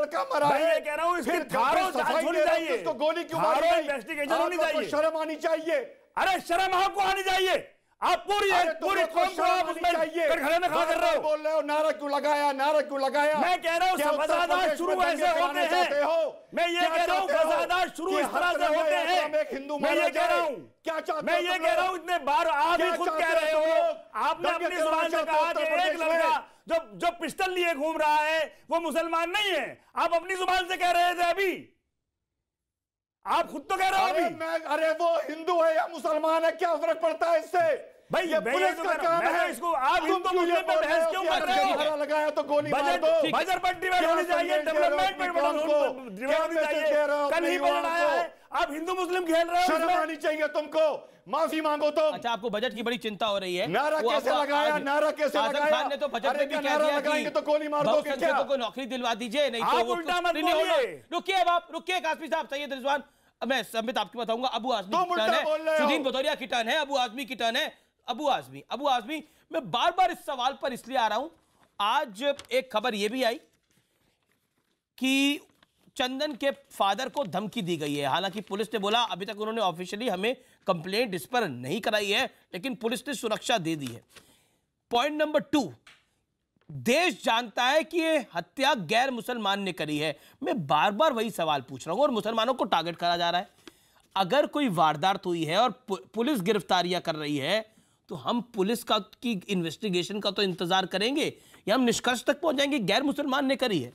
लड़का मरा है तो गोली क्यों शर्म आनी चाहिए अरे शर्म आपको आनी चाहिए आप पूरी पूरी तो कौम को आप उसमें फिर घरे में खड़ा कर रहे हो बोल रहे हो नारा क्यों लगाया नारा क्यों लगाया मैं कह रहा हूँ फसादात शुरू ऐसे होते हैं मैं ये कह रहा हूँ फसादात शुरू इस तरह से होते हैं मैं ये कह रहा हूँ क्या चाहते मैं ये कह रहा हूँ इतने बार आप ही खुद कह रहे हो आपने अपनी जुबान से कहा कि एक लड़का जो जो पिस्टल लिए घूम रहा है वो मुसलमान नहीं है आप अपनी जुबान से कह रहे थे अभी आप खुद तो कह रहे हो अभी मैं अरे वो हिंदू है या मुसलमान है क्या फर्क पड़ता है इससे भाई ये पुलिस तो का काम है तो इसको आप हिंदू मुस्लिम पे बहस क्यों कर रहे हो लगाया तो गोली मार दो होनी चाहिए डेवलपमेंट कल ही है आप हिंदू मुस्लिम खेल रहे हो शर्म आनी चाहिए तुमको माफी मांगो तो अच्छा आपको बजट की बड़ी चिंता हो रही है नारा कैसे लगाया नारा कैसे लगाया ने तो बजट में भी नारा लगाएंगे तो गोली मार दो क्या को नौकरी दिलवा दीजिए नहीं तो उल्टा मत बोलिए रुकिए अब आप रुकिए कासमी साहब सैयद रिजवान मैं संबित आपको बताऊंगा अबू आजमी की टर्न है सुधीन भदौरिया की टर्न है अबू आजमी की टर्न है अबू आजमी अबू आजमी मैं बार बार इस सवाल पर इसलिए आ रहा हूं आज एक खबर यह भी आई कि चंदन के फादर को धमकी दी गई है हालांकि पुलिस ने बोला अभी तक उन्होंने ऑफिशियली हमें कंप्लेंट इस पर नहीं कराई है लेकिन पुलिस ने सुरक्षा दे दी है पॉइंट नंबर टू देश जानता है कि ये हत्या गैर मुसलमान ने करी है मैं बार बार वही सवाल पूछ रहा हूं और मुसलमानों को टारगेट करा जा रहा है अगर कोई वारदात हुई है और पुलिस गिरफ्तारियां कर रही है तो हम पुलिस का की इन्वेस्टिगेशन का तो इंतजार करेंगे या हम निष्कर्ष तक पहुंच जाएंगे गैर मुसलमान ने करी है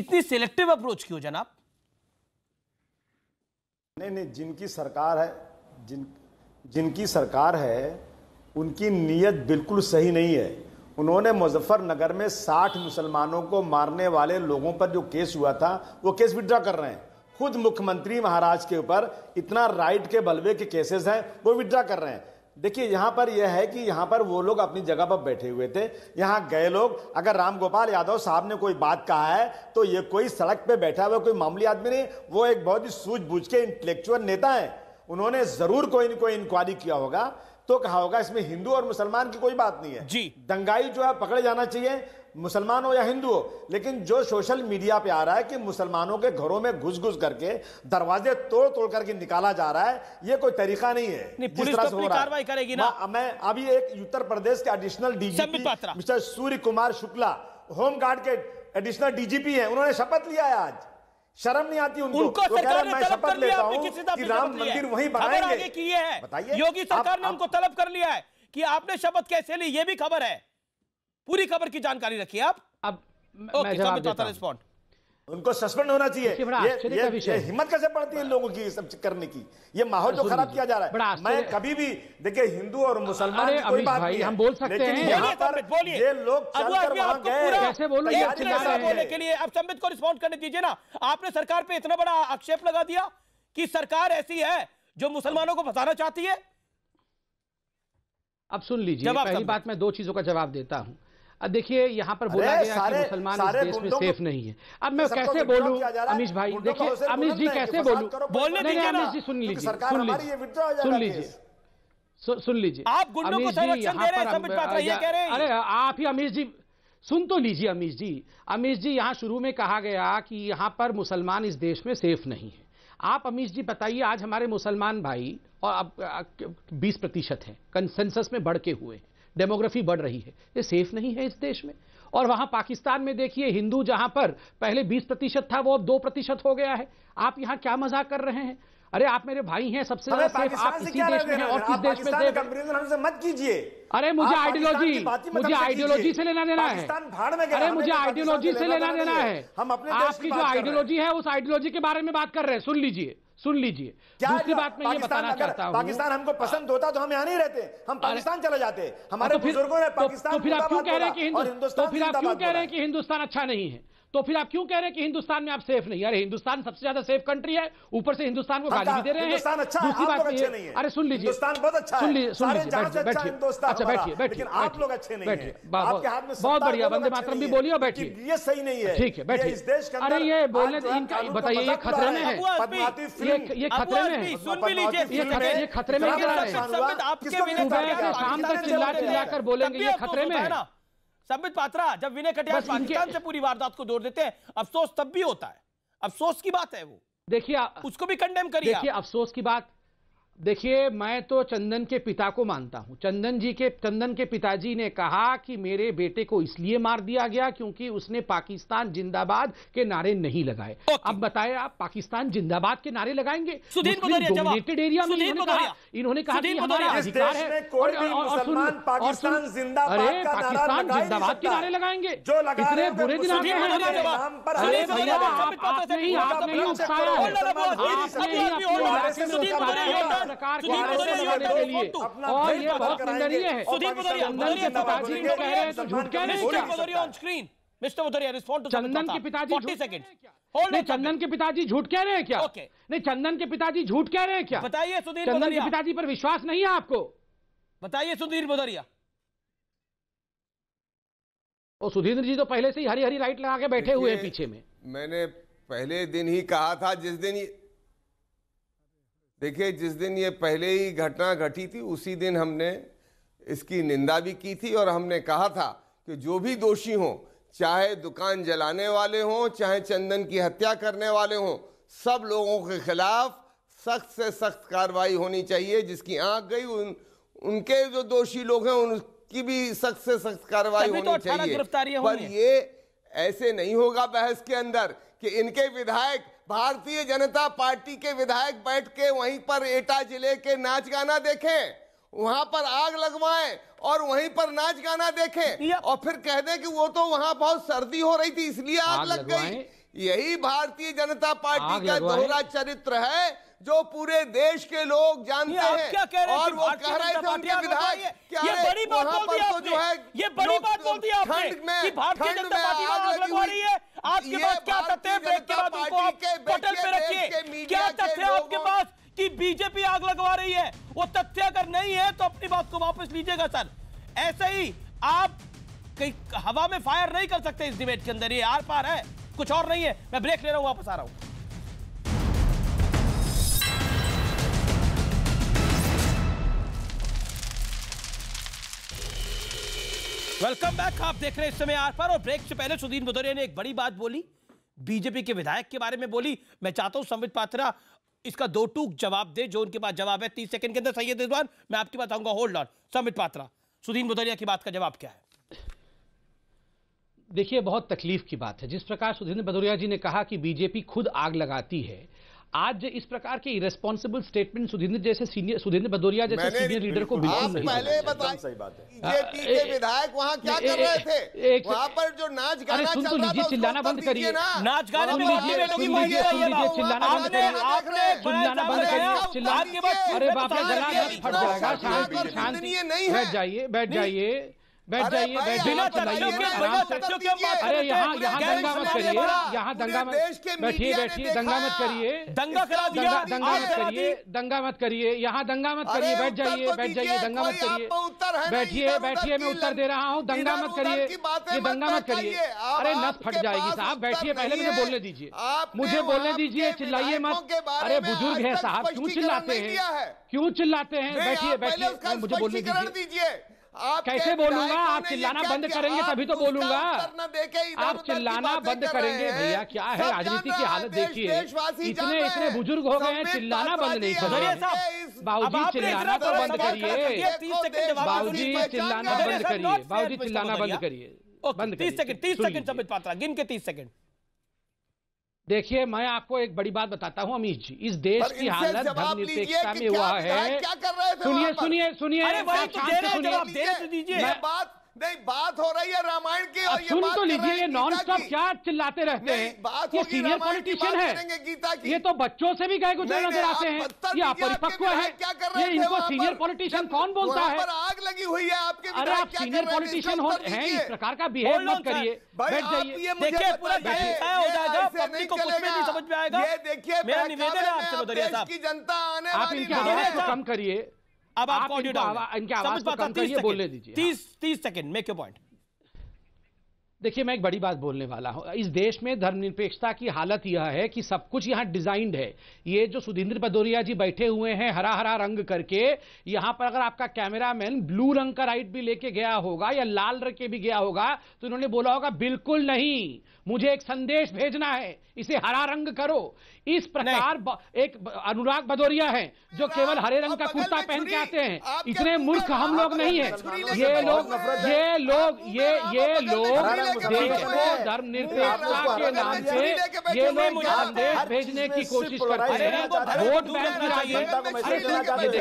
इतनी सिलेक्टिव अप्रोच क्यों जनाब नहीं नहीं जिनकी सरकार है जिन जिनकी सरकार है उनकी नीयत बिल्कुल सही नहीं है उन्होंने मुजफ्फरनगर में 60 मुसलमानों को मारने वाले लोगों पर जो केस हुआ था वो केस विड्रा कर रहे हैं खुद मुख्यमंत्री महाराज के ऊपर इतना राइट के बलवे के केसेस हैं वो विड्रा कर रहे हैं देखिए यहां पर यह है कि यहां पर वो लोग अपनी जगह पर बैठे हुए थे यहां गए लोग अगर राम गोपाल यादव साहब ने कोई बात कहा है तो ये कोई सड़क पे बैठा हुआ कोई मामूली आदमी नहीं वो एक बहुत ही सूझबूझ के इंटेलेक्चुअल नेता हैं उन्होंने जरूर कोई ना कोई इंक्वायरी किया होगा तो कहा होगा इसमें हिंदू और मुसलमान की कोई बात नहीं है जी दंगाई जो है पकड़े जाना चाहिए मुसलमान हो या हिंदू हो लेकिन जो सोशल मीडिया पे आ रहा है कि मुसलमानों के घरों में घुस घुस करके दरवाजे तोड़ तोड़ करके निकाला जा रहा है ये कोई तरीका नहीं है नहीं, पुलिस तो अपनी कार्रवाई करेगी ना मैं अभी एक उत्तर प्रदेश के additional DGP mister Surya Kumar Shukla home guard के एडिशनल डीजीपी है उन्होंने शपथ लिया है आज शर्म नहीं आती उनको, उनको तो सरकार ने मैं शपथ लेता किसी कि राम मंदिर वही बनाएंगे की है योगी सरकार ने उनको तलब कर लिया है कि आपने शपथ कैसे ली ये भी खबर है पूरी खबर की जानकारी रखिए आप अब मैं देता रिस्पॉन्ड उनको सस्पेंड होना चाहिए ये, ये, ये हिम्मत कैसे पड़ती है लोगों की सब करने की ये माहौल जो खराब किया जा रहा है मैं कभी भी देखिए हिंदू और मुसलमान की कोई बात नहीं हम बोल सकते हैं ये लोग बोलने के लिए अब संबित को रिस्पॉन्ड करने दीजिए ना आपने सरकार पे इतना बड़ा आक्षेप लगा दिया कि सरकार ऐसी है जो मुसलमानों को फंसाना चाहती है अब सुन लीजिए पहली बात मैं दो चीजों का जवाब देता हूं अब देखिए यहाँ पर बोला गया कि मुसलमान इस देश में सेफ नहीं है अब मैं कैसे बोलूं अमीश भाई देखिए अमीश जी कैसे बोलूं बोलने दीजिए अमीश जी सुन लीजिए सुन लीजिए सुन लीजिए सुन लीजिए आप अमीश जी यहाँ पर अरे आप ही अमीश जी सुन तो लीजिए अमीश जी अमीश जी यहाँ शुरू में कहा गया कि यहाँ पर मुसलमान इस देश में सेफ नहीं है आप अमीश जी बताइए आज हमारे मुसलमान भाई और अब बीस प्रतिशत है कंसेंसस में बढ़ के हुए हैं डेमोग्राफी बढ़ रही है ये सेफ नहीं है इस देश में और वहां पाकिस्तान में देखिए हिंदू जहां पर पहले 20 प्रतिशत था वो अब दो प्रतिशत हो गया है आप यहाँ क्या मजाक कर रहे हैं अरे आप मेरे भाई हैं सबसे सेफ आप इसी देश, में हैं और किस देश में सेफ मत कीजिए अरे मुझे आइडियोलॉजी मुझे आइडियोलॉजी से लेना देना है अरे मुझे आइडियोलॉजी से लेना देना है हम अपने आपकी जो आइडियोलॉजी है उस आइडियोलॉजी के बारे में बात कर रहे हैं सुन लीजिए सुन लीजिए दूसरी बात मैं ये बताना चाहता हूँ पाकिस्तान हमको पसंद होता तो हम यहाँ नहीं रहते हम पाकिस्तान चले जाते हाँ, हमारे तो बुजुर्गों ने तो- तो पाकिस्तान तो फिर आप क्यों कह रहे हैं कि हिंदुस्तान अच्छा नहीं है तो फिर आप क्यों कह रहे हैं कि हिंदुस्तान में आप सेफ नहीं अरे हिंदुस्तान सबसे ज्यादा सेफ कंट्री है ऊपर से हिंदुस्तान को गाली भी दे रहे हैं अच्छा दूसरी बात नहीं है अरे सुन लीजिए अच्छा सुन लीजिए अच्छा बैठिए बैठिए अच्छा, आप लोग अच्छे नहीं तो बैठिए बहुत बढ़िया वंदे मातरम भी बोलिए बैठिए ये सही नहीं है ठीक है बैठिए अरे ये बोलने तो इनका बताइए ये खतरे में है ये खतरे में है सुन भी लीजिए ये खतरे में गिर रहा है शाम तक चिल्ला चिल्ला कर बोलेंगे ये खतरे में है संबित पात्रा जब विनय कटियार पाकिस्तान से पूरी वारदात को जोड़ देते हैं अफसोस तब भी होता है अफसोस की बात है वो देखिए उसको भी कंडेम करिए अफसोस की बात देखिए मैं तो चंदन के पिता को मानता हूं चंदन जी के चंदन के पिताजी ने कहा कि मेरे बेटे को इसलिए मार दिया गया क्योंकि उसने पाकिस्तान जिंदाबाद के नारे नहीं लगाए अब बताएं आप पाकिस्तान जिंदाबाद के नारे लगाएंगे डोमिनेटेड एरिया में इन्होंने कहा इन्होंने कहा कि हमारा अधिकार है पाकिस्तान जिंदाबाद के नारे लगाएंगे इतने बुरे दिन आपने ही उकसाया सरकार के लिए और ये बहुत निंदनीय है सुधीर पिताजी कह रहे हैं तो झूठ क्या नहीं स्क्रीन मिस्टर चंदन के पिताजी सेकंड नहीं चंदन के पिताजी झूठ कह रहे हैं क्या नहीं चंदन के पिताजी झूठ कह रहे हैं क्या बताइए सुधीर चंदन के पिताजी पर विश्वास नहीं है आपको बताइए सुधीर बुधरिया और सुधीर जी तो पहले से ही हरी हरी लाइट लगा के बैठे हुए हैं पीछे में मैंने पहले दिन ही कहा था जिस दिन देखिए जिस दिन ये पहले ही घटना घटी थी उसी दिन हमने इसकी निंदा भी की थी और हमने कहा था कि जो भी दोषी हों चाहे दुकान जलाने वाले हों चाहे चंदन की हत्या करने वाले हों सब लोगों के खिलाफ सख्त से सख्त कार्रवाई होनी चाहिए जिसकी आंख गई उन उनके जो दोषी लोग हैं उनकी भी सख्त से सख्त कार्रवाई तो होनी तो चाहिए पर ये ऐसे नहीं होगा बहस के अंदर कि इनके विधायक भारतीय जनता पार्टी के विधायक बैठ के वहीं पर एटा जिले के नाच गाना देखें वहां पर आग लगवाएं और वहीं पर नाच गाना देखें और फिर कह दें कि वो तो वहां बहुत सर्दी हो रही थी इसलिए आग, आग लग गई यही भारतीय जनता पार्टी का दोहरा चरित्र है जो पूरे देश के लोग जानते हैं आप क्या कह रहे हैं वो कह रहे थे उनके विधायक क्या ये बड़ी बात बोल दी तो आपने जो है ये बड़ी बात बोल दी आपने कि भारतीय जनता पार्टी आग लगवा रही है आपके पास क्या तथ्य है ब्रेक के बाद उनको आप पटल पे रखिए क्या तथ्य है आपके पास कि बीजेपी आग लगवा रही है वो तथ्य अगर नहीं है तो अपनी बात को वापस लीजिएगा सर ऐसे ही आप कहीं हवा में फायर नहीं कर सकते इस डिबेट के अंदर ये आर पार है कुछ और नहीं है मैं ब्रेक ले रहा हूं वापस आ रहा हूं वेलकम बैक आप देख रहे हैं इस समय आर पर और ब्रेक से पहले सुधीर भदौरिया ने एक बड़ी बात बोली बीजेपी के विधायक के बारे में बोली मैं चाहता हूं संबित पात्रा इसका दो टूक जवाब दे जो उनके पास जवाब है तीस सेकंड के अंदर सही है रिजवान मैं आपकी बात आऊंगा होल्ड ऑन संबित पात्रा सुधीन भदौरिया की बात का जवाब क्या है देखिए बहुत तकलीफ की बात है जिस प्रकार सुधीन भदौरिया जी ने कहा कि बीजेपी खुद आग लगाती है आज इस प्रकार के इरेस्पॉन्सिबल स्टेटमेंट सुधींद्र जैसे सीनियर सुधींद्र भदौरिया जैसे सीनियर लीडर को बिल्कुल नहीं पहले बताइए बीजेपी के विधायक वहाँ क्या कर रहे थे वहाँ पर जो नाच गाना सुन तो लीजिए चिल्लाना बंद करिए नाच गाना में लीजिए चिल्लाना बंद करिए आपने चिल्लाना बंद करिए चिल्लाने के बाद अरे बाप रे गला फट जाएगा शांत शांत बैठ जाइए बैठ जाइए बैठ जाइए तो बिना तथ्यों के बिना तथ्यों के बात अरे यहाँ यहाँ दंगा मत करिए यहाँ दंगा मत बैठिए बैठिए दंगा मत करिए दंगा करा दिया दंगा मत करिए दंगा मत करिए यहाँ दंगा मत करिए बैठ जाइए तो बैठ जाइए दंगा मत करिए बैठिए बैठिए मैं उत्तर दे रहा हूँ दंगा मत करिए ये दंगा मत करिए अरे नस फट जाएगी साहब बैठिए पहले मुझे बोलने दीजिए मुझे बोलने दीजिए चिल्लाइए मत अरे बुजुर्ग है साहब क्यों चिल्लाते हैं क्यों चिल्लाते हैं बैठिए बैठिए मुझे बोलने दीजिए आप कैसे बोलूंगा आप चिल्लाना बंद करेंगे तभी तो बोलूंगा आप चिल्लाना बंद करेंगे भैया क्या है राजनीति की हालत देखिए इतने इतने बुजुर्ग हो गए हैं चिल्लाना बंद नहीं करिए बाबूजी चिल्लाना तो बंद करिए बाबूजी चिल्लाना बंद करिए बाबूजी चिल्लाना बंद करिए तीस सेकंड तीस सेकंड समित पात्रा गिन के तीस सेकंड देखिए मैं आपको एक बड़ी बात बताता हूं अमीश जी इस देश की हालत धर्मनिरपेक्षता में हुआ है सुनिए सुनिए तो सुनिए तो बात नहीं बात हो रही है रामायण की और सुन तो लीजिए ये नॉन स्टॉप क्या चिल्लाते रहते हैं बात ये सीनियर पॉलिटिशियन है ये तो बच्चों से भी गए गुजर नजर आते हैं ये अपरिपक्व है क्या कर रहे इनको सीनियर पॉलिटिशियन कौन बोलता है आग लगी हुई है आपके अरे आप सीनियर पॉलिटिशियन हो हैं इस प्रकार का बिहेव मत करिए बैठ जाइए देखिए पूरा हो जाएगा पब्लिक को कुछ नहीं समझ में आएगा ये देखिए मेरा निवेदन है आपसे भदौरिया साहब की जनता आने आप इनके आवाज को कम करिए अब आप ऑडियो समझ पाता तो बोलने दीजिए हाँ। तीस तीस सेकेंड मेक योर पॉइंट देखिए मैं एक बड़ी बात बोलने वाला हूं इस देश में धर्मनिरपेक्षता की हालत यह है कि सब कुछ यहां डिजाइंड है ये जो सुधींद्र भदौरिया जी बैठे हुए हैं हरा हरा रंग करके यहां पर अगर आपका कैमरामैन ब्लू रंग का राइट भी लेके गया होगा या लाल रंग के भी गया होगा तो इन्होंने बोला होगा बिल्कुल नहीं मुझे एक संदेश भेजना है इसे हरा रंग करो इस प्रकार एक अनुराग भदौरिया है जो केवल हरे रंग का कुर्ता पहन के आते हैं इतने मूर्ख हम लोग नहीं है ये लोग ये लोग ये ये लोग देश को धर्म निरपेक्षता के नाम से ये लोग संदेश भेजने की कोशिश करते हैं वोट बैंक कराइए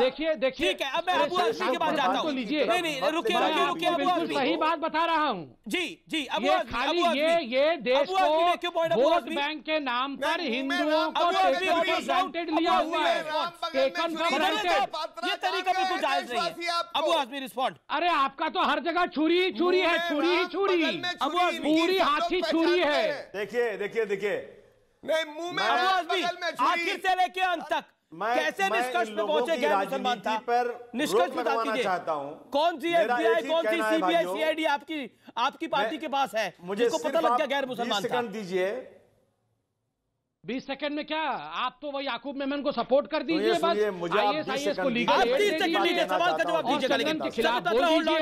देखिए देखिए तो लीजिए बिल्कुल सही बात बता रहा हूँ जी जी अब ये खाली ये ये देश को वोट बैंक के नाम पर ही हिंदुओं को टेकन लिया हुआ है टेकन फॉर ग्रांटेड ये तरीका बिल्कुल जायज नहीं है अबू आजमी रिस्पॉन्ड अरे आपका तो हर जगह छुरी ही छुरी है छुरी ही छुरी अबू पूरी हाथी छुरी है देखिए देखिए देखिए नहीं मुंह में आखिर से लेके अंत तक मैं, कैसे निष्कर्ष पे पहुंचे गैर मुसलमान था पर निष्कर्ष बता दीजिए चाहता हूं कौन सी एफबीआई कौन सी सीबीआई सीआईडी आपकी आपकी पार्टी के पास है मुझे पता लग गया गैर मुसलमान दीजिए बीस सेकंड में क्या आप तो वही याकूब मेमन को सपोर्ट कर तो दीजिए बस आईएस को लीगल सवाल का जवाब दीजिए लेकिन के खिलाफ बोल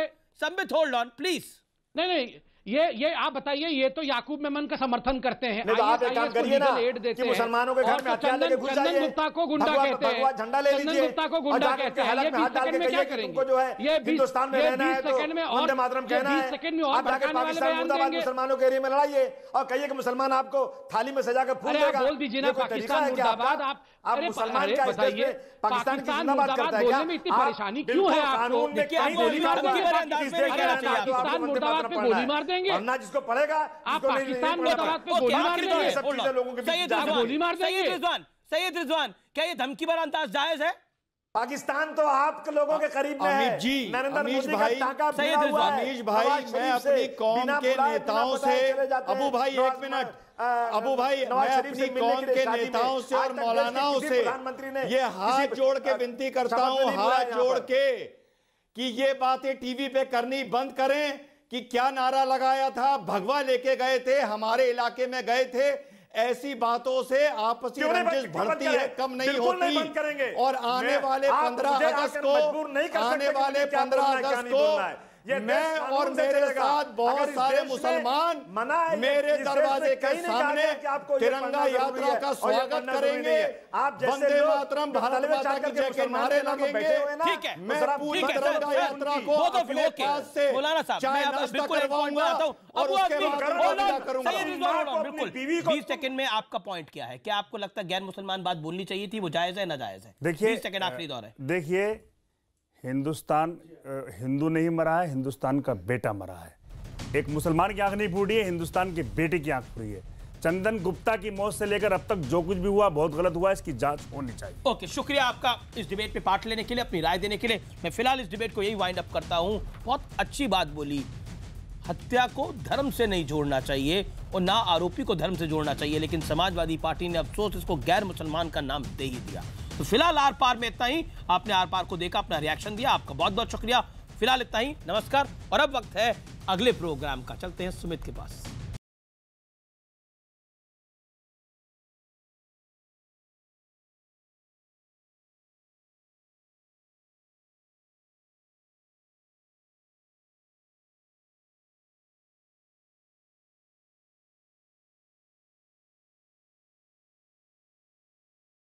होल्ड ऑन प्लीज नहीं नहीं ये ये आप बताइए ये तो याकूब मेमन का समर्थन करते हैं तो आप एक काम करिए ना कि मुसलमानों के घर में तो हथियार लेके घुस जाइए गुप्ता को गुंडा कहते हैं झंडा ले लीजिए गुप्ता को गुंडा कहते हैं ये 20 सेकंड में क्या करेंगे जो है ये हिंदुस्तान में रहना तो है सेकंड में और कहना है सेकंड में और भड़काने वाले बयान देंगे मुसलमानों के एरिया में लड़ाइए और कहिए कि मुसलमान आपको थाली में सजा कर फूल देगा बोल दीजिए ना पाकिस्तान मुर्दाबाद आप आप मुसलमान बताइए पाकिस्तान की जिंदाबाद करता है इतनी परेशानी क्यों है आपको कानून में गोली मार पाकिस्तान मुर्दाबाद पे गोली मार देंगे वरना जिसको पड़ेगा आप पाकिस्तान गोली मार देंगे रिजवान सैयद रिजवान क्या ये धमकी भरा अंदाज जायज है पाकिस्तान तो आप लोगों के करीब में है जी अमीश भाई सैयद अमीश भाई मैं अपनी कौम के नेताओं से अबू भाई एक मिनट अबू भाई मैं अपनी कौम के नेताओं से और मौलानाओं से ये हाथ जोड़ के विनती करता हूँ हाथ जोड़ के कि ये बातें टीवी पे करनी बंद करें कि क्या नारा लगाया था भगवा लेके गए थे हमारे इलाके में गए थे ऐसी बातों से आपसी रंजिश बढ़ती है कम नहीं होती नहीं और आने वाले पंद्रह अगस्त को आने वाले पंद्रह अगस्त को मैं और मेरे साथ बहुत सारे मुसलमान मना मेरे दरवाजे के सामने तिरंगा यात्रा का स्वागत करेंगे आप जैसे मातरम भारत माता के जय के नारे लगेंगे ठीक है तो मैं पूरी तिरंगा यात्रा को अपने पास से करवाऊंगा और उसके बाद करूंगा बिल्कुल बीस सेकंड में आपका पॉइंट क्या है क्या आपको लगता है गैर मुसलमान बात बोलनी चाहिए थी वो जायज है ना जायज है देखिए सेकंड आखिरी दौर है देखिए हिंदुस्तान हिंदू नहीं मरा है हिंदुस्तान का बेटा मरा है एक मुसलमान की आंख नहीं फूटी है हिंदुस्तान के बेटे की आंख फूटी है चंदन गुप्ता की मौत से लेकर अब तक जो कुछ भी हुआ बहुत गलत हुआ इसकी जांच होनी चाहिए ओके okay, शुक्रिया आपका इस डिबेट पे पार्ट लेने के लिए अपनी राय देने के लिए मैं फिलहाल इस डिबेट को यही वाइंड अप करता हूँ बहुत अच्छी बात बोली हत्या को धर्म से नहीं जोड़ना चाहिए और ना आरोपी को धर्म से जोड़ना चाहिए लेकिन समाजवादी पार्टी ने अफसोस इसको गैर मुसलमान का नाम दे ही दिया तो फिलहाल आर पार में इतना ही आपने आर पार को देखा अपना रिएक्शन दिया आपका बहुत बहुत शुक्रिया फिलहाल इतना ही नमस्कार और अब वक्त है अगले प्रोग्राम का चलते हैं सुमित के पास